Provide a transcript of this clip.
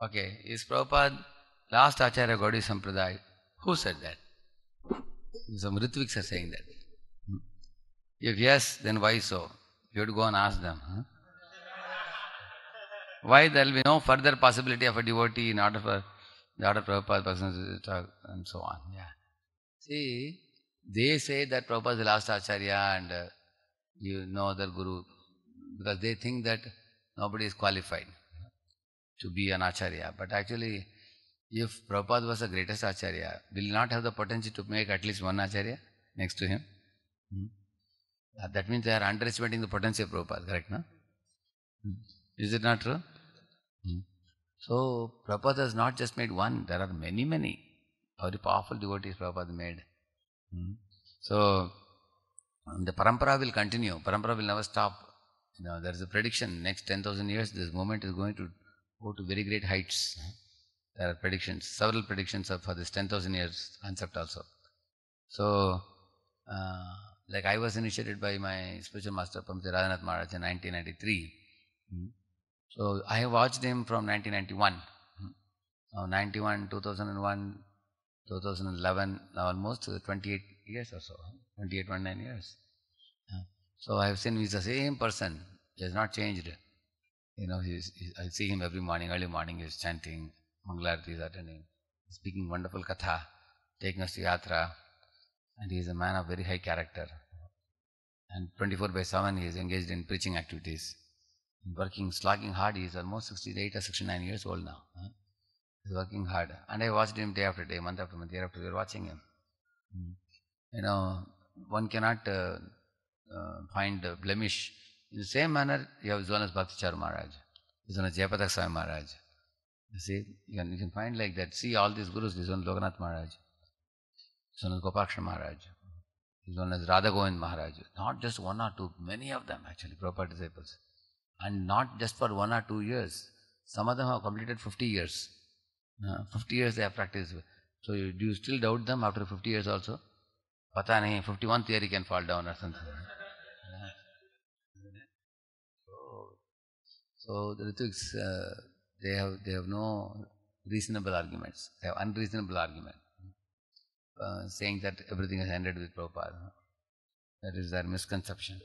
Okay, is Prabhupada last Acharya Gaudiya Sampradaya? Who said that? Some Ritviks are saying that. Hmm. If yes, then why so? You have to go and ask them. Huh? why there will be no further possibility of a devotee in order for the order Prabhupada person to talk and so on. Yeah. See, they say that Prabhupada is the last Acharya and uh, you know other Guru because they think that nobody is qualified to be an acharya. But actually, if Prabhupada was the greatest acharya, will not have the potential to make at least one acharya next to him? Hmm? Uh, that means they are underestimating the potential of Prabhupada, correct, no? Hmm. Is it not true? Hmm. So, Prabhupada has not just made one, there are many, many. Very powerful devotees Prabhupada made. Hmm. So, the parampara will continue. Parampara will never stop. You know, there is a prediction, next 10,000 years, this movement is going to go to very great heights. There are predictions, several predictions of for this 10,000 years concept also. So, uh, like I was initiated by my spiritual master, Pamja Radhanath Maharaj in 1993. Hmm. So, I have watched him from 1991. Hmm. Now, 91, 2001, 2011, now almost 28 years or so, 28, 29 years. So I have seen he's the same person. He has not changed you know, he's, he's, I see him every morning, early morning, he's chanting, Mangalarti is attending, speaking wonderful katha, taking us to yatra, and he is a man of very high character. And 24 by 7, he is engaged in preaching activities. Working, slogging hard, he is almost 68 or 69 years old now. Huh? He's working hard. And I watched him day after day, month after month, year after year, watching him. Mm. You know, one cannot uh, uh, find uh, blemish in the same manner, you have Jonas Bhaktichar Maharaj, Jonas Jayapadak Swami Maharaj. You see, you can, you can find like that. See all these gurus, this one Lokanath Maharaj, this one is Gopaksha Maharaj, this one is Radha Govind Maharaj. Not just one or two, many of them actually, proper disciples. And not just for one or two years. Some of them have completed 50 years. Uh, 50 years they have practiced. So you, do you still doubt them after 50 years also? Pata nahi, 51 year he can fall down or something. So the Ritvik, uh, they have they have no reasonable arguments. They have unreasonable argument, uh, saying that everything is ended with Prabhupada. That is their misconception.